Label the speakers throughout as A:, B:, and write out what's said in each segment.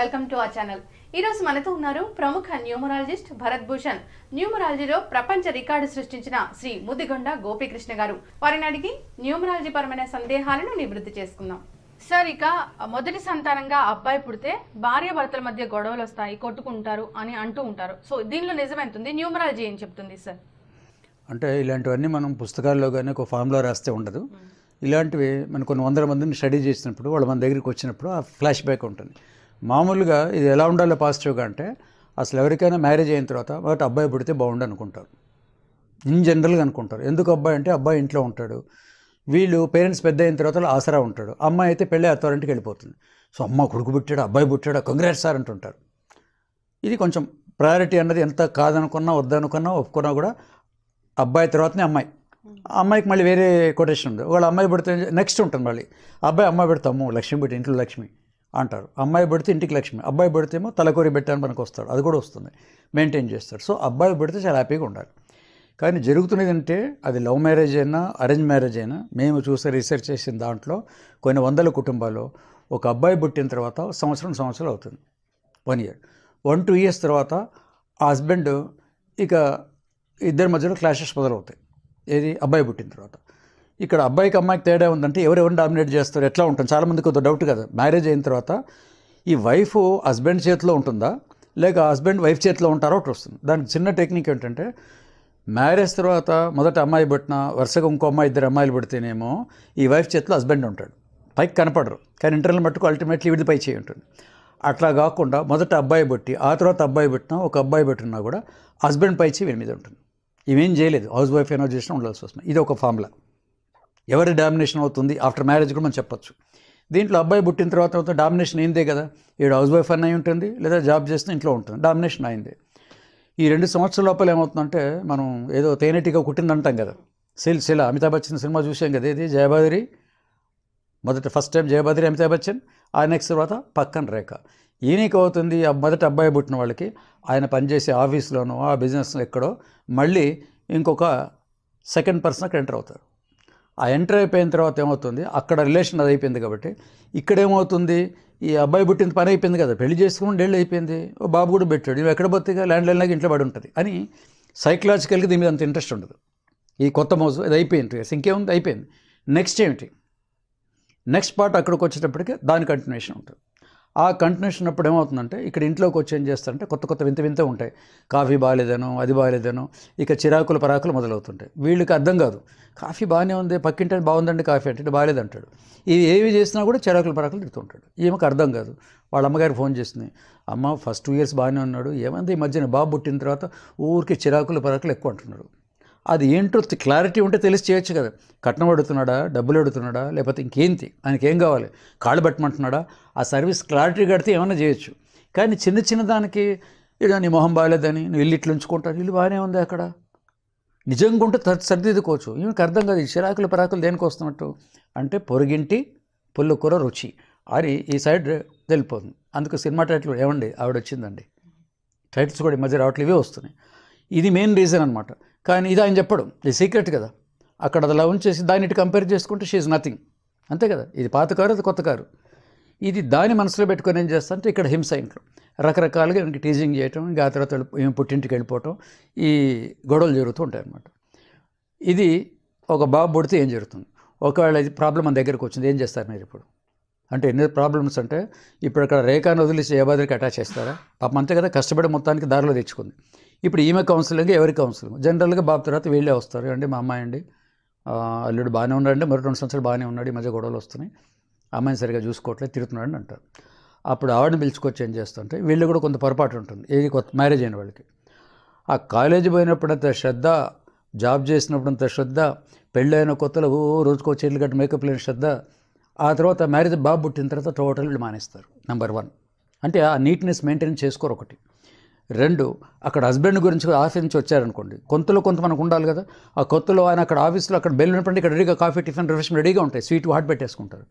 A: Welcome to ఆ channel ఈరోజు మనతో ఉన్నారు ప్రముఖ న్యూమరాలజిస్ట్ భరత్ భూషణ్ న్యూమరాలజీలో ప్రపంచ రికార్డు సృష్టించిన శ్రీ ముదిగొండ గోపీకృష్ణ గారు వారిని అడిగి న్యూమరాలజీ పరమైన సందేహాలను నివృత్తి చేసుకుందాం సార్ ఇక మొదటి సంతానంగా అబ్బాయి పుడితే భార్య భర్తల మధ్య గొడవలు వస్తాయి కొట్టుకుంటారు అని అంటూ ఉంటారు సో దీనిలో నిజం ఎంత ఉంది న్యూమరాలజీ ఏం చెప్తుంది సార్
B: అంటే ఇలాంటివన్నీ మనం పుస్తకాల్లో కానీ ఒక ఫామ్లో రాస్తే ఉండదు ఇలాంటివి మనం కొన్ని వందల మందిని స్టడీ చేసినప్పుడు వాళ్ళ మన దగ్గరికి వచ్చినప్పుడు ఆ ఫ్లాష్ బ్యాక్ ఉంటుంది మామూలుగా ఇది ఎలా ఉండాలి పాజిటివ్గా అంటే అసలు ఎవరికైనా మ్యారేజ్ అయిన తర్వాత వాటి అబ్బాయి పుడితే బాగుండు అనుకుంటారు ఇన్ జనరల్గా అనుకుంటారు ఎందుకు అబ్బాయి అంటే అబ్బాయి ఇంట్లో ఉంటాడు వీళ్ళు పేరెంట్స్ పెద్ద అయిన తర్వాత ఆసరా ఉంటాడు అమ్మాయి అయితే పెళ్ళి అత్తవారింటికి వెళ్ళిపోతుంది సో అమ్మ కొడుకు పుట్టాడు అబ్బాయి పుట్టాడు కంగ్రాట్స్ సార్ అంటుంటారు ఇది కొంచెం ప్రయారిటీ అన్నది ఎంత కాదనుకున్నా వద్దనుకున్నా ఒప్పుకున్నా కూడా అబ్బాయి తర్వాతనే అమ్మాయి hmm. అమ్మాయికి మళ్ళీ వేరే కొటేషన్ ఉంది వాళ్ళ అమ్మాయి పెడితే నెక్స్ట్ ఉంటుంది మళ్ళీ అబ్బాయి అమ్మాయి పెడితే లక్ష్మి పెట్టి ఇంట్లో లక్ష్మి అంటారు అమ్మాయి పడితే ఇంటికి లక్ష్మి అబ్బాయి పడితేమో తలకూరి పెట్టాను మనకు వస్తాడు అది కూడా వస్తుంది మెయింటైన్ చేస్తాడు సో అబ్బాయి పడితే చాలా హ్యాపీగా ఉండాలి కానీ జరుగుతున్నది అంటే అది లవ్ మ్యారేజ్ అయినా అరేంజ్ మ్యారేజ్ అయినా మేము చూసే రీసెర్చ్ చేసిన దాంట్లో కొన్ని వందల కుటుంబాలు ఒక అబ్బాయి పుట్టిన తర్వాత సంవత్సరం సంవత్సరం అవుతుంది one year one two years తర్వాత ఆ హస్బెండ్ ఇక ఇద్దరి మధ్యలో క్లాషెస్ మొదలవుతాయి ఏది అబ్బాయి పుట్టిన తర్వాత ఇక్కడ అబ్బాయికి అమ్మాయికి తేడా ఉందంటే ఎవరెవరు డామినేట్ చేస్తారు ఎట్లా ఉంటుంది చాలామంది కొద్దిగా డౌట్ కదా మ్యారేజ్ అయిన తర్వాత ఈ వైఫ్ హస్బెండ్ చేతిలో ఉంటుందా లేక హస్బెండ్ వైఫ్ చేతిలో ఉంటారో ఒకటి వస్తుంది దానికి చిన్న టెక్నిక్ ఏంటంటే మ్యారేజ్ తర్వాత మొదట అమ్మాయి పెట్టిన వరుసగా ఇంకో అమ్మాయి ఇద్దరు అమ్మాయిలు పెడితేనేమో ఈ వైఫ్ చేతిలో హస్బెండ్ ఉంటాడు పైకి కనపడరు కానీ ఇంటర్నల్ మట్టుకు అల్టిమేట్లీ విడిది పై చేయి ఉంటుంది అట్లా కాకుండా మొదట అబ్బాయి పెట్టి ఆ తర్వాత అబ్బాయి పెట్టినా ఒక అబ్బాయి పెట్టినా కూడా హస్బెండ్ పై చేయి మీద ఉంటుంది ఇవేం చేయలేదు హౌస్ వైఫ్ ఏమో చేసినా ఉండాల్సి వస్తుంది ఇది ఒక ఫార్ములా ఎవరి డామినేషన్ అవుతుంది ఆఫ్టర్ మ్యారేజ్ కూడా మనం చెప్పచ్చు దీంట్లో అబ్బాయి పుట్టిన తర్వాత డామినేషన్ అయిందే కదా ఈడు హౌస్ వైఫ్ అన్నీ ఉంటుంది లేదా జాబ్ చేస్తే ఇంట్లో ఉంటుంది డామినేషన్ అయింది ఈ రెండు సంవత్సరాల లోపల ఏమవుతుందంటే మనం ఏదో తేనెటిగా కుట్టిందంటాం కదా సిల్ శిల అమితాబ్ బచ్చన్ సినిమా చూసాం కదా ఇది జయబాద్రి మొదట ఫస్ట్ టైం జయబాద్రి అమితాబ్ బచ్చన్ ఆ నెక్స్ట్ తర్వాత పక్కన రేఖ ఈయనకి అవుతుంది మొదట అబ్బాయి పుట్టిన వాళ్ళకి ఆయన పనిచేసే ఆఫీస్లోనో ఆ బిజినెస్లో ఎక్కడో మళ్ళీ ఇంకొక సెకండ్ పర్సన్ అక్కడ ఎంటర్ అవుతారు ఆ ఎంటర్ అయిపోయిన తర్వాత ఏమవుతుంది అక్కడ రిలేషన్ అది అయిపోయింది కాబట్టి ఇక్కడ ఏమవుతుంది ఈ అబ్బాయి పుట్టింది పని అయిపోయింది కదా పెళ్లి చేసుకుని డెళ్ళి అయిపోయింది ఓ బాబు కూడా పెట్టాడు నువ్వు ఎక్కడ పోతేగా ల్యాండ్ లైన్లాగా ఇంట్లో పడి ఉంటుంది అని సైకలాజికల్గా దీని మీద అంత ఇంట్రెస్ట్ ఉండదు ఈ కొత్త మౌజ్ ఇది అయిపోయింది ఇంకేముంది అయిపోయింది నెక్స్ట్ ఏమిటి నెక్స్ట్ పార్ట్ అక్కడికి వచ్చేటప్పటికి దాని కంటిన్యూషన్ ఉంటుంది ఆ కంటిన్యూషన్ అప్పుడు ఏమవుతుందంటే ఇక్కడ ఇంట్లోకి వచ్చి ఏం చేస్తారంటే కొత్త కొత్త వింత వింత ఉంటాయి కాఫీ బాగాలేదనో అది బాగాలేదనో ఇక చిరాకులు పరాకులు మొదలవుతుంటాయి వీళ్ళకి అర్థం కాదు కాఫీ బాగానే ఉంది పక్కింటే బాగుందండి కాఫీ అంటే అంటాడు ఇవి ఏవి చేసినా కూడా చిరాకులు పరాకులు తిడుతుంటాడు ఈమెకు అర్థం కాదు వాళ్ళ అమ్మగారు ఫోన్ చేసింది అమ్మ ఫస్ట్ టూ ఇయర్స్ బాగానే ఉన్నాడు ఏమంది ఈ మధ్యన బాబు పుట్టిన తర్వాత ఊరికి చిరాకులు పరాకులు ఎక్కువ అంటున్నాడు అది ఏంటో క్లారిటీ ఉంటే తెలిసి చేయొచ్చు కదా కట్నం అడుగుతున్నాడా డబ్బులు పెడుతున్నాడా లేకపోతే ఇంకేంటి ఆయనకి ఏం కావాలి కాళ్ళు పెట్టమంటున్నాడా ఆ సర్వీస్ క్లారిటీ కడితే ఏమైనా చేయొచ్చు కానీ చిన్న చిన్న దానికి ఇలా నీ మొహం బాగాలేదని నువ్వు ఇల్లు ఇట్లా ఉంచుకుంటా ఇల్లు బాగానే ఉంది అక్కడ నిజంగా ఉంటే సరిదిద్దుకోవచ్చు ఈమెకి అర్థం కాదు ఈ చిరాకులు పరాకులు దేనికి వస్తున్నట్టు అంటే పొరుగింటి పుల్లకూర రుచి అని ఈ సైడ్ వెళ్ళిపోతుంది అందుకు సినిమా టైటిల్ ఏమండి ఆవిడ వచ్చిందండి టైటిల్స్ కూడా ఈ మధ్య రావట్లేవే వస్తున్నాయి ఇది మెయిన్ రీజన్ అనమాట కానీ ఇది ఆయన చెప్పడం ఇది సీక్రెట్ కదా అక్కడ అలా చేసి దాన్ని కంపేర్ చేసుకుంటే షీఈ్ నథింగ్ అంతే కదా ఇది పాత కారు అది కొత్త కారు ఇది దాని మనసులో పెట్టుకొని ఏం చేస్తా అంటే ఇక్కడ హింస ఇంట్లో రకరకాలుగా ఇంక టీజింగ్ చేయటం ఇంకా ఆ తర్వాత పుట్టింటికి వెళ్ళిపోవటం ఈ గొడవలు జరుగుతూ ఉంటాయి అన్నమాట ఇది ఒక బాబు పుడితే ఏం జరుగుతుంది ఒకవేళ ఇది ప్రాబ్లం మన దగ్గరకు వచ్చింది ఏం చేస్తారు మీరు ఇప్పుడు అంటే ఎన్ని ప్రాబ్లమ్స్ అంటే ఇప్పుడు అక్కడ రేఖాను వదిలేసి ఏబాద్రికి అటాచ్ చేస్తారా పాపం అంతే కదా కష్టపడి మొత్తానికి దారిలో తెచ్చుకుంది ఇప్పుడు ఈమె కౌన్సిలింగ్ ఎవరి కౌన్సిలింగ్ జనరల్గా బాబు తర్వాత వీళ్ళే వస్తారు అండి మా అమ్మాయి అండి అల్లుడు బాగానే ఉన్నాడండి మరో రెండు సంవత్సరాలు బాగానే ఉన్నాడు ఈ మధ్య గొడవలు వస్తున్నాయి అమ్మాయిని సరిగా చూసుకోవట్లేదు తిరుగుతున్నాడని అంటారు అప్పుడు ఆవిడని పిలుచుకొచ్చి ఏం చేస్తుంటే వీళ్ళు కూడా కొంత పొరపాటు ఉంటుంది ఏది కొత్త మ్యారేజ్ అయిన వాళ్ళకి ఆ కాలేజీ పోయినప్పుడంత శ్రద్ధ జాబ్ చేసినప్పుడు అంత శ్రద్ధ పెళ్ళైన కొత్తలో ఓ రోజుకో చెట్లు గట్టి మేకప్ లేని శ్రద్ధ ఆ తర్వాత మ్యారేజ్ బాబు పుట్టిన తర్వాత టోటల్ వీళ్ళు మానేస్తారు నెంబర్ వన్ అంటే ఆ నీట్నెస్ మెయింటైన్ చేసుకోరు ఒకటి రెండు అక్కడ హస్బెండ్ గురించి ఆఫీస్ నుంచి వచ్చారనుకోండి కొంతలో కొంత మనకు ఉండాలి కదా ఆ కొత్తలో ఆయన అక్కడ ఆఫీస్లో అక్కడ బెల్ ఉన్నప్పుడు ఇక్కడ రెడీగా కాఫీ టిఫిన్ రిఫ్రెష్మెంట్ రెడీగా ఉంటాయి స్వీట్ హాట్ పెట్టేసుకుంటారు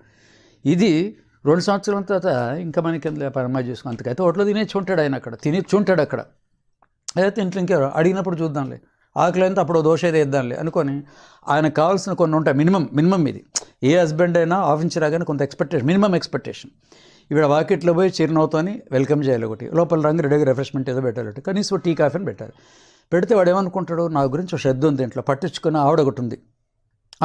B: ఇది రెండు సంవత్సరాల తర్వాత ఇంకా మనకి పరమాయి చేసుకుని అంతకైతే హోటల్లో తినేసి ఉంటాడు ఆయన అక్కడ తినేసి ఉంటాడు అక్కడ అయితే ఇంట్లో ఇంకెవరు అడిగినప్పుడు చూద్దాంలే అయితే అప్పుడు దోష ఏదో ఇద్దాంలే అనుకొని ఆయనకు కావాల్సిన కొన్ని ఉంటాయి మినిమం మినిమం ఇది ఏ హస్బెండ్ అయినా ఆఫీసర్ రాగానే కొంత ఎక్స్పెక్టేషన్ మినిమం ఎక్స్పెక్టేషన్ ఇవిడ వాకిట్లో పోయి చిరునవ్వుతోని వెల్కమ్ చేయాలి ఒకటి లోపల రంగు రెడీగా రిఫ్రెష్మెంట్ ఏదో పెట్టాలి కనీసం టీ కాఫీని పెట్టాలి పెడితే వాడు ఏమనుకుంటాడు నా గురించి ఒక శ్రద్ధ ఉంది ఇంట్లో పట్టించుకున్న ఆవిడ ఒకటి ఉంది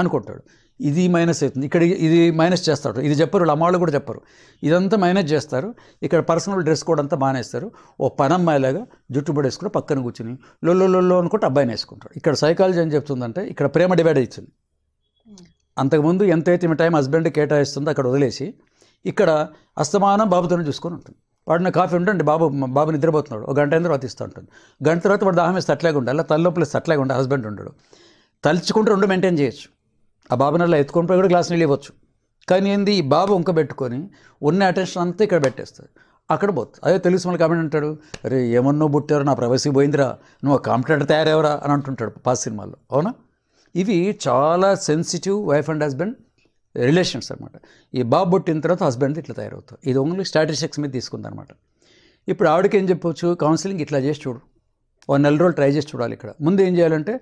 B: అనుకుంటాడు ఇది మైనస్ అవుతుంది ఇక్కడ ఇది మైనస్ చేస్తాడు ఇది చెప్పరు లమ్మాళ్ళు కూడా చెప్పరు ఇదంతా మైనస్ చేస్తారు ఇక్కడ పర్సనల్ డ్రెస్ కోడ్ అంతా బాగానేస్తారు ఓ పని అమ్మాయిలాగా జుట్టు పడేసుకుని పక్కన కూర్చుని లొల్లో లొల్లో అనుకుంటే అబ్బాయిని వేసుకుంటాడు ఇక్కడ సైకాలజీ ఏం చెప్తుందంటే ఇక్కడ ప్రేమ డివైడ్ అవుతుంది అంతకుముందు ఎంతైతే మీ టైం హస్బెండ్ కేటాయిస్తుందో అక్కడ వదిలేసి ఇక్కడ అస్తమానం బాబుతోనే చూసుకొని ఉంటుంది వాడిన కాఫీ ఉంటుంది బాబు బాబు నిద్రపోతున్నాడు ఒక గంట అయిన తర్వాత ఇస్తూ ఉంటుంది గంట తర్వాత వాడు దాహం వేస్తే అట్లాగే ఉండాలి తల లోపల అట్లాగే ఉండాలి హస్బెండ్ ఉండడు తలుచుకుంటూ రెండు మెయింటైన్ చేయొచ్చు ఆ బాబుని అలా ఎత్తుకొని పోయి కూడా గ్లాస్ నీళ్ళు ఇవ్వచ్చు కానీ ఏంది ఈ బాబు ఉంకబెట్టుకొని ఉన్న అటెన్షన్ అంతా ఇక్కడ పెట్టేస్తాడు అక్కడ పోతుంది అదే తెలుసు మళ్ళీ కామెంట్ అంటాడు అరే ఏమన్నో పుట్టారు నా ప్రవేశం పోయిందిరా నువ్వు కాంపిటేటర్ తయారేవరా అని అంటుంటాడు పాస్ సినిమాల్లో అవునా ఇవి చాలా sensitive wife and husband relations అనమాట ఈ బాబు పుట్టిన తర్వాత హస్బెండ్ ఇట్లా తయారవుతాయి ఇది ఓన్లీ స్టాటిస్టిక్స్ మీద అనమాట ఇప్పుడు ఆవిడకి ఏం చెప్పవచ్చు కౌన్సిలింగ్ ఇట్లా చేసి చూడు ఓ నెల రోజులు ట్రై చేసి చూడాలి ఇక్కడ ముందు ఏం చేయాలంటే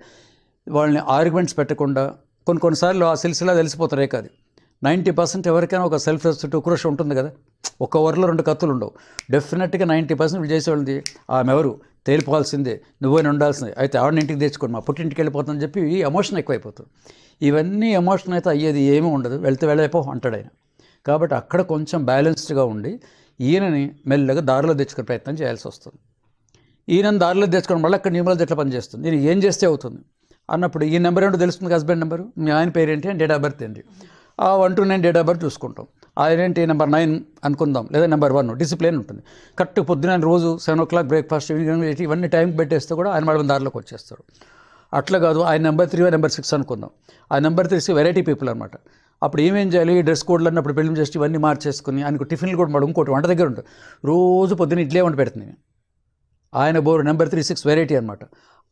B: వాళ్ళని ఆర్గ్యుమెంట్స్ పెట్టకుండా కొన్ని కొన్నిసార్లు ఆ సిల్సిలా తెలిసిపోతారే రేఖ అది నైంటీ పర్సెంట్ ఎవరికైనా ఒక సెల్ఫ్ రెస్పెక్ట్ క్రోష్ ఉంటుంది కదా ఒక ఓవర్లో రెండు కత్తులు ఉండవు డెఫినెట్గా నైంటీ పర్సెంట్ చేసేవాళ్ళది ఆమె ఎవరు తేలిపోవాల్సిందే నువ్వైనా ఉండాల్సిందే అయితే ఆవిడని ఇంటికి తెచ్చుకోండి మా పుట్టింటికి వెళ్ళిపోతుందని చెప్పి ఈ ఎమోషన్ ఎక్కువైపోతుంది ఇవన్నీ ఎమోషన్ అయితే అయ్యేది ఏమీ ఉండదు వెళ్తే వెళ్ళైపో అంటాడు ఆయన కాబట్టి అక్కడ కొంచెం బ్యాలెన్స్డ్గా ఉండి ఈయనని మెల్లగా దారిలో తెచ్చుకునే ప్రయత్నం చేయాల్సి వస్తుంది ఈయనని దారిలో తెచ్చుకోవడం వల్ల అక్కడ నిమ్మల ఎట్లా పనిచేస్తుంది నేను ఏం చేస్తే అవుతుంది అన్నప్పుడు ఈ నెంబర్ ఏంటో తెలుస్తుంది హస్బెండ్ నెంబరు మీ ఆయన పేరేంటి అని డేట్ ఆఫ్ బర్త్ ఏంటి ఆ one two nine date of birth చూసుకుంటాం ఆయన ఏంటి నెంబర్ నైన్ అనుకుందాం లేదా నెంబర్ వన్ డిసిప్లిన్ ఉంటుంది కరెక్ట్ పొద్దున రోజు seven o'clock breakfast evening ఇవన్నీ టైంకి పెట్టేస్తే కూడా ఆయన మేడం దారిలోకి వచ్చేస్తారు అట్లా కాదు ఆయన నెంబర్ త్రీ నెంబర్ సిక్స్ అనుకుందాం ఆ నెంబర్ త్రీస్ వెరైటీ పీపుల్ అనమాట అప్పుడు ఏమేం చేయాలి డ్రెస్ కోడ్లు అన్నప్పుడు పెళ్లి చేసి ఇవన్నీ మార్చేసుకుని ఆయనకు టిఫిన్లు కూడా మాడు ఇంకోటి వంట దగ్గర ఉంటుంది రోజు పొద్దున్న ఇడ్లీ వంట పెడుతుంది ఆయన bore number three six variety అనమాట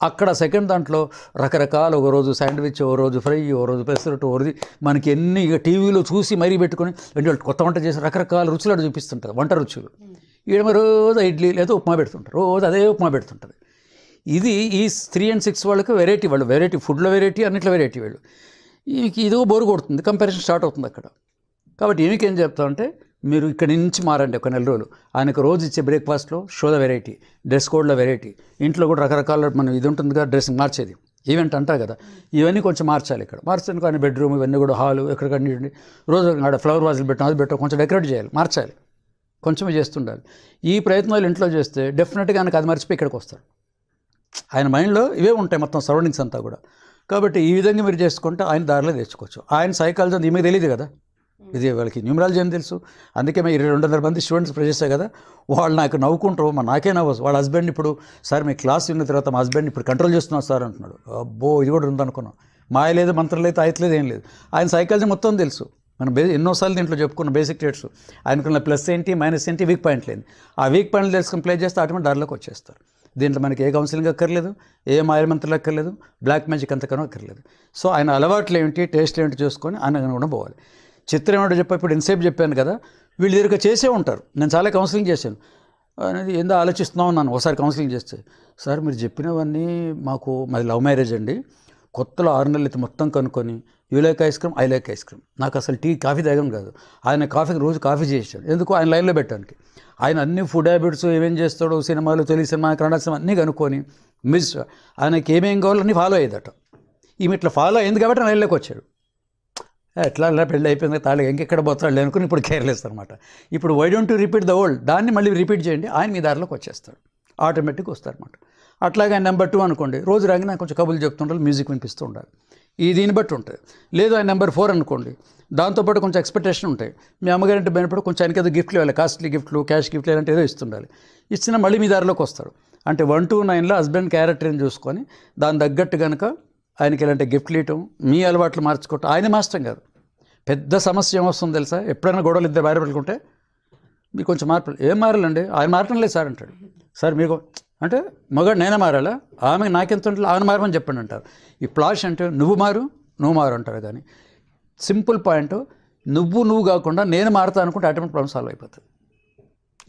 B: అక్కడ సెకండ్ దాంట్లో రకరకాల ఒక రోజు శాండ్విచ్ ఓ రోజు ఫ్రై ఓ రోజు పెసరట్టు ఓ రోజు మనకి ఎన్ని ఇక టీవీలో చూసి మరీ పెట్టుకొని వాళ్ళు కొత్త వంట చేసి రకరకాల రుచులు అటు చూపిస్తుంటుంది వంట రుచులు ఈడమ రోజు ఇడ్లీ లేదా ఉప్మా పెడుతుంటారు రోజు అదే ఉప్మా పెడుతుంటుంది ఇది ఈ త్రీ అండ్ సిక్స్ వాళ్ళకి వెరైటీ వాళ్ళు వెరైటీ ఫుడ్లో వెరైటీ అన్నిట్లో వెరైటీ వాళ్ళు ఇదో బోరు కొడుతుంది కంపారిజన్ స్టార్ట్ అవుతుంది అక్కడ కాబట్టి ఏమికేం చెప్తా అంటే మీరు ఇక్కడి నుంచి మారండి ఒక నెల రోజులు ఆయనకు రోజు ఇచ్చే బ్రేక్ఫాస్ట్లో షోల వెరైటీ డ్రెస్ కోడ్లో వెరైటీ ఇంట్లో కూడా రకరకాల మనం ఇది ఉంటుంది కదా డ్రెస్సింగ్ మార్చేది ఈవెంట్ అంటారు కదా ఇవన్నీ కొంచెం మార్చాలి ఇక్కడ మార్చడానికి ఆయన బెడ్రూమ్ ఇవన్నీ కూడా హాలు ఎక్కడికండి రోజు ఆడ ఫ్లవర్ వాజులు పెట్టడం అది పెట్టడం కొంచెం డెకరేట్ చేయాలి మార్చాలి కొంచెం చేస్తుండాలి ఈ ప్రయత్నాలు ఇంట్లో చేస్తే డెఫినెట్గా ఆయనకు అది మర్చిపోయి ఇక్కడికి వస్తాడు ఆయన మైండ్లో ఇవే ఉంటాయి మొత్తం సరౌండింగ్స్ అంతా కూడా కాబట్టి ఈ విధంగా మీరు చేసుకుంటే ఆయన దారిలో తెచ్చుకోవచ్చు ఆయన సైకాలజీ మీకు తెలియదు కదా ఇది వాళ్ళకి న్యూమరాలజీ అని తెలుసు అందుకే మేము ఇరవై రెండున్నర మంది స్టూడెంట్స్ ప్రజేసా కదా వాళ్ళు నాకు నవ్వుకుంటారు మా నాకే నవ్వదు వాళ్ళ హస్బెండ్ ఇప్పుడు సార్ మీ క్లాస్ విన్న తర్వాత మా హస్బెండ్ ఇప్పుడు కంట్రోల్ చేస్తున్నాం సార్ అంటున్నాడు అబ్బో ఇది కూడా ఉందనుకున్నాం మాయ లేదు మంత్రం లేదు ఏం లేదు ఆయన సైకాలజీ మొత్తం తెలుసు మనం బే ఎన్నోసార్లు దీంట్లో చెప్పుకున్న బేసిక్ ట్రేట్స్ ఆయనకున్న ప్లస్ ఏంటి మైనస్ ఏంటి వీక్ పాయింట్ లేని ఆ వీక్ పాయింట్లు తెలుసుకుని ప్లే చేస్తే ఆటోమేటిక్ దారిలోకి వచ్చేస్తారు దీంట్లో మనకి ఏ కౌన్సిలింగ్ అక్కర్లేదు ఏ మంత్రులు అక్కర్లేదు బ్లాక్ మ్యాజిక్ అంతకనో అక్కర్లేదు సో ఆయన అలవాట్లు ఏమిటి టేస్ట్లు ఏమిటి చూసుకొని ఆయన అనుగుణం పోవాలి చిత్రం ఏమిటో చెప్పి ఇప్పుడు ఇన్సేపు చెప్పాను కదా వీళ్ళు దగ్గర చేసే ఉంటారు నేను చాలా కౌన్సిలింగ్ చేశాను అనేది ఏందో ఆలోచిస్తున్నాం ఉన్నాను ఒకసారి కౌన్సిలింగ్ చేస్తే సార్ మీరు చెప్పినవన్నీ మాకు మాది లవ్ మ్యారేజ్ అండి కొత్తలో ఆరు నెలలు మొత్తం కనుక్కొని you like ice cream I like ice cream నాకు అసలు టీ కాఫీ తాగం కాదు ఆయన కాఫీకి రోజు కాఫీ చేసాడు ఎందుకు ఆయన లైన్లో పెట్టడానికి ఆయన అన్ని ఫుడ్ హ్యాబిట్స్ ఏమేం చేస్తాడో సినిమాలు తొలి సినిమా కన్నడ సినిమా అన్నీ కనుక్కొని మిస్ ఆయనకి ఏమేం కావాలో అన్నీ ఫాలో అయ్యేదట ఈమె ఇట్లా ఫాలో అయింది కాబట్టి లైన్లోకి వచ్చాడు ఎట్లా అలా పెళ్ళి అయిపోయింది తాళి ఇంకెక్కడ పోతాడు అనుకుని ఇప్పుడు కేర్లెస్ అనమాట ఇప్పుడు why don't repeat the old దాన్ని మళ్ళీ రిపీట్ చేయండి ఆయన మీ దారిలోకి వచ్చేస్తాడు ఆటోమేటిక్గా వస్తారనమాట అట్లాగే ఆయన నెంబర్ టూ అనుకోండి రోజు రాగి నాకు కొంచెం కబుర్లు చెప్తుండాలి మ్యూజిక్ వినిపిస్తూ ఉండాలి ఈ దీన్ని బట్టి ఉంటుంది లేదు ఆయన నెంబర్ ఫోర్ అనుకోండి దాంతోపాటు కొంచెం ఎక్స్పెక్టేషన్ ఉంటాయి మీ అమ్మగారింటి పోయినప్పుడు కొంచెం ఆయనకి ఏదో గిఫ్ట్లు ఇవ్వాలి కాస్ట్లీ గిఫ్ట్లు క్యాష్ గిఫ్ట్లు ఇలాంటి ఏదో ఇస్తుండాలి ఇచ్చిన మళ్ళీ మీ దారిలోకి వస్తాడు అంటే వన్ టూ నైన్లో హస్బెండ్ క్యారెక్టర్ని చూసుకొని దాని తగ్గట్టు కనుక ఆయనకి ఇలాంటి గిఫ్ట్లు ఇవ్వటం మీ అలవాట్లు మార్చుకోవటం ఆయన మాస్టర్ కాదు పెద్ద సమస్య ఏమొస్తుంది తెలుసా ఎప్పుడైనా గొడవలు ఇద్దరు భార్య పెట్టుకుంటే మీకు కొంచెం మార్పు ఏం మారాలండి ఆయన మారటం లేదు సార్ అంటాడు సార్ మీకు అంటే మగాడు నేనే మారాలా ఆమె నాకెంత ఉంటుంది ఆమె మారమని చెప్పండి అంటారు ఈ ప్లాష్ అంటే నువ్వు మారు నువ్వు మారు అంటారు కానీ సింపుల్ పాయింట్ నువ్వు నువ్వు కాకుండా నేను మారుతా అనుకుంటే ఆటోమేటిక్ ప్రాబ్లమ్స్ సాల్వ్ అయిపోతుంది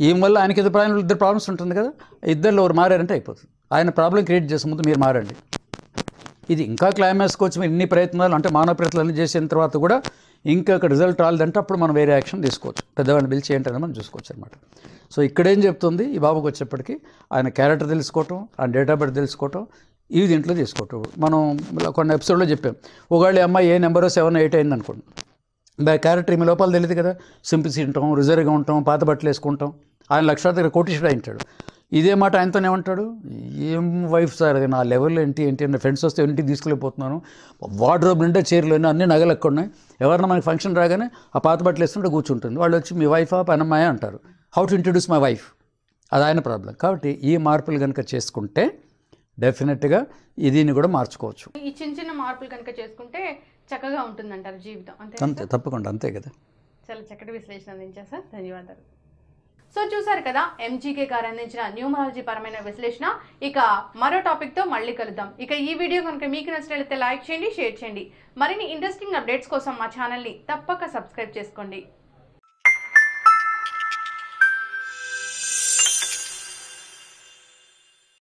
B: ఏం వల్ల ఆయనకి ఇద్దరు ప్రాబ్లమ్స్ ఇద్దరు ప్రాబ్లమ్స్ ఉంటుంది కదా ఇద్దరిలో ఒకరు మారారంటే అయిపోతుంది ఆయన ప్రాబ్లం క్రియేట్ చేసే ముందు మీరు మారండి ఇది ఇంకా క్లైమాక్స్కి వచ్చి ఇన్ని ప్రయత్నాలు అంటే మానవ ప్రయత్నాలు చేసిన తర్వాత కూడా ఇంకా రిజల్ట్ రాలేదంటే అప్పుడు మనం వేరే యాక్షన్ తీసుకోవచ్చు పెద్దవాడిని పిలిచి ఏంటని మనం చూసుకోవచ్చు అనమాట సో ఇక్కడేం చెప్తుంది ఈ బాబుకి వచ్చేప్పటికీ ఆయన క్యారెక్టర్ తెలుసుకోవటం ఆయన డేట్ ఆఫ్ బర్త్ తెలుసుకోవటం ఇవి దీంట్లో తీసుకోవటం మనం కొన్ని ఎపిసోడ్లో చెప్పాం ఒకవేళ అమ్మాయి ఏ నెంబర్ సెవెన్ ఎయిట్ అయింది అనుకోండి దాని క్యారెక్టర్ మీ లోపాలు తెలియదు కదా సింపిసి ఉంటాం రిజర్వ్గా ఉంటాం పాత బట్టలు వేసుకుంటాం ఆయన లక్షల దగ్గర కోటీషుడు అయింటాడు ఇదే మాట ఆయనతోనే ఉంటాడు ఏం వైఫ్ సార్ అది నా లెవెల్ ఏంటి ఏంటి నా ఫ్రెండ్స్ వస్తే ఇంటికి తీసుకెళ్ళిపోతున్నాను వార్డ్రోబ్ నిండా చీరలు అన్ని నగలు ఎక్కువ ఎవరైనా మనకి ఫంక్షన్ రాగానే ఆ పాత బట్టలు వేస్తుంటే కూర్చుంటుంది వాళ్ళు వచ్చి మీ వైఫ్ ఆ పనమ్మాయ అంటారు how to introduce my wife అది ఆయన ప్రాబ్లం కాబట్టి ఈ మార్పులు కనుక చేసుకుంటే డెఫినెట్గా దీన్ని కూడా మార్చుకోవచ్చు
A: ఈ చిన్న చిన్న మార్పులు కనుక చేసుకుంటే చక్కగా అంటారు జీవితం అంతే
B: తప్పకుండా అంతే కదా
A: చాలా చక్కటి విశ్లేషణ అందించా సార్ ధన్యవాదాలు సో చూసారు కదా ఎంజీకే గారు అందించిన న్యూమరాలజీ పరమైన విశ్లేషణ ఇక మరో టాపిక్తో మళ్ళీ కలుద్దాం ఇక ఈ వీడియో కనుక మీకు నచ్చినట్లయితే లైక్ చేయండి షేర్ చేయండి మరిన్ని ఇంట్రెస్టింగ్ అప్డేట్స్ కోసం మా ఛానల్ని తప్పక సబ్స్క్రైబ్ చేసుకోండి